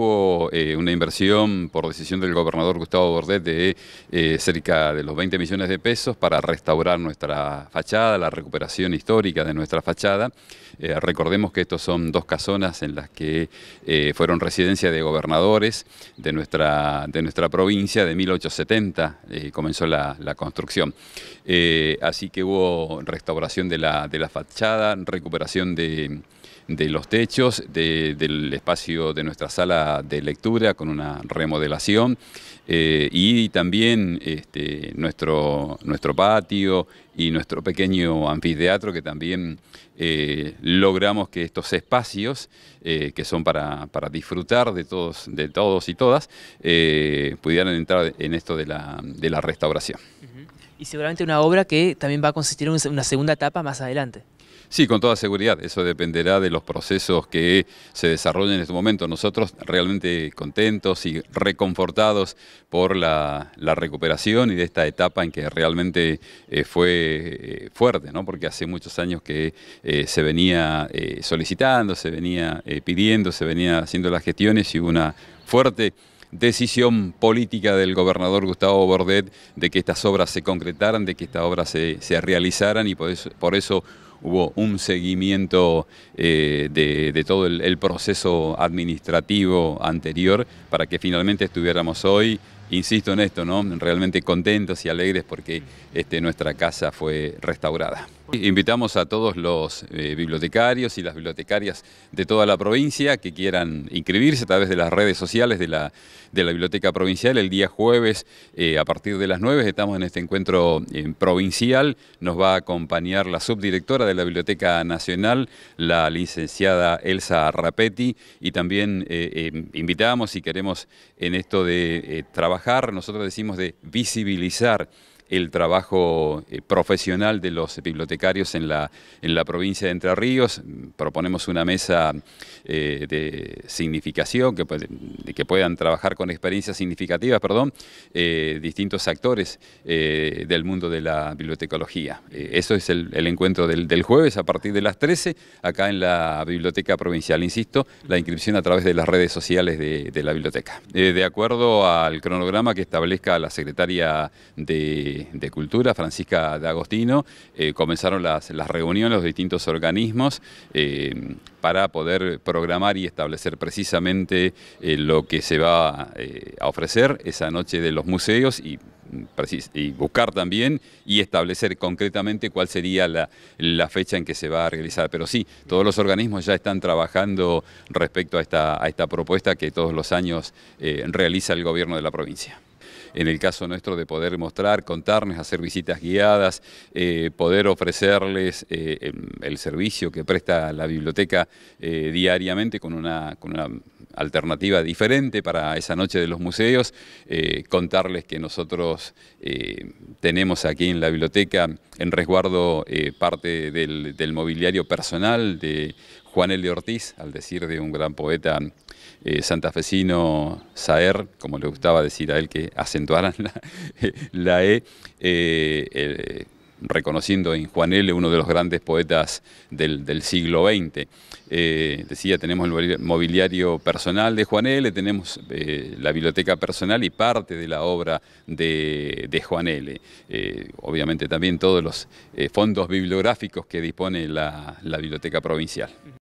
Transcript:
Hubo eh, una inversión por decisión del gobernador Gustavo Bordet de eh, cerca de los 20 millones de pesos para restaurar nuestra fachada, la recuperación histórica de nuestra fachada. Eh, recordemos que estos son dos casonas en las que fueron residencia de gobernadores de nuestra, de nuestra provincia. De 1870 comenzó la, construcción. así que hubo restauración de la, de la fachada, recuperación de de los techos, del espacio de nuestra sala de lectura con una remodelación eh, y también este, nuestro, nuestro patio y nuestro pequeño anfiteatro que también eh, logramos que estos espacios eh, que son para, disfrutar de todos, de todos y todas pudieran entrar en esto de la, de la restauración. Y seguramente una obra que también va a consistir en una segunda etapa más adelante. Sí, con toda seguridad. Eso dependerá de los procesos que se desarrollen en este momento. Nosotros realmente contentos y reconfortados por la, recuperación y de esta etapa en que realmente eh, fue eh, fuerte, ¿no? porque hace muchos años que eh, se venía solicitando, se venía pidiendo, se venía haciendo las gestiones y hubo una fuerte decisión política del gobernador Gustavo Bordet de que estas obras se concretaran, de que estas obras se, se realizaran y por por eso hubo un seguimiento eh, de, todo el, proceso administrativo anterior para que finalmente estuviéramos hoy insisto en esto, ¿no? realmente contentos y alegres porque este, nuestra casa fue restaurada. Invitamos a todos los eh, bibliotecarios y las bibliotecarias de toda la provincia que quieran inscribirse a través de las redes sociales de la, Biblioteca Provincial. El día jueves, eh, a partir de las 9, estamos en este encuentro provincial. Nos va a acompañar la subdirectora de la Biblioteca Nacional, la licenciada Elsa Rapetti, y también eh, eh, invitamos y queremos en esto de eh, trabajar, nosotros decimos de visibilizar el trabajo eh, profesional de los bibliotecarios en la, en la provincia de Entre Ríos. Proponemos una mesa eh, de significación, que, que puedan trabajar con experiencias significativas, perdón, eh, distintos actores del mundo de la bibliotecología. eso es el, encuentro del, jueves a partir de las 13, acá en la Biblioteca Provincial. Insisto, la inscripción a través de las redes sociales de, de la biblioteca. de acuerdo al cronograma que establezca la secretaria de de, Cultura, Francisca de Agostino, eh, comenzaron las, las, reuniones, los distintos organismos, eh, para poder programar y establecer precisamente eh, lo que se va a ofrecer esa noche de los museos y buscar también y establecer concretamente cuál sería la, fecha en que se va a realizar. Pero sí, todos los organismos ya están trabajando respecto a esta, a esta propuesta que todos los años realiza el gobierno de la provincia en el caso nuestro de poder mostrar, contarles, hacer visitas guiadas, eh, poder ofrecerles eh, em, el servicio que presta la biblioteca eh, diariamente con una, con una alternativa diferente para esa noche de los museos, eh, contarles que nosotros eh, tenemos aquí en la biblioteca en resguardo eh, parte del, mobiliario personal de Juan L. Ortiz, al decir de un gran poeta santafesino Saer, como le gustaba decir a él que acentuaran la, la E, reconociendo en Juan L. uno de los grandes poetas del, siglo XX. Eh, decía, tenemos el mobiliario personal de Juan L., tenemos eh, la biblioteca personal y parte de la obra de, Juan L. Eh, obviamente también todos los fondos bibliográficos que dispone la biblioteca provincial.